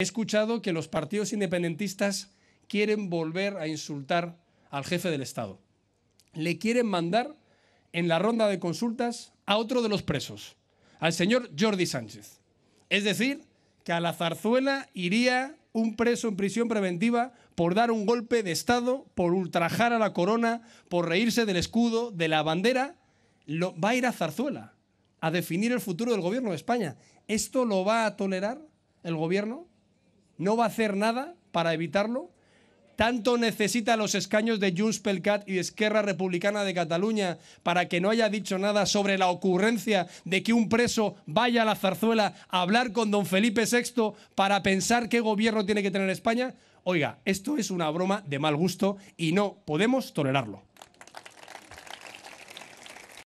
He escuchado que los partidos independentistas quieren volver a insultar al jefe del Estado. Le quieren mandar en la ronda de consultas a otro de los presos, al señor Jordi Sánchez. Es decir, que a la zarzuela iría un preso en prisión preventiva por dar un golpe de Estado, por ultrajar a la corona, por reírse del escudo, de la bandera, va a ir a zarzuela a definir el futuro del gobierno de España. ¿Esto lo va a tolerar el gobierno? no va a hacer nada para evitarlo. Tanto necesita los escaños de Junts Pelcat y de Esquerra Republicana de Cataluña para que no haya dicho nada sobre la ocurrencia de que un preso vaya a la zarzuela a hablar con don Felipe VI para pensar qué gobierno tiene que tener España. Oiga, esto es una broma de mal gusto y no podemos tolerarlo.